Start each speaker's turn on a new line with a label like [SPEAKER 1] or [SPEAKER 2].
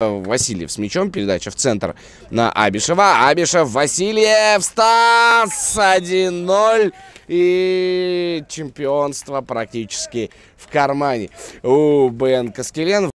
[SPEAKER 1] Васильев с мячом. Передача в центр на Абишева. Абишев, Васильев, Стас! 1-0. И чемпионство практически в кармане. У БН Каскелен.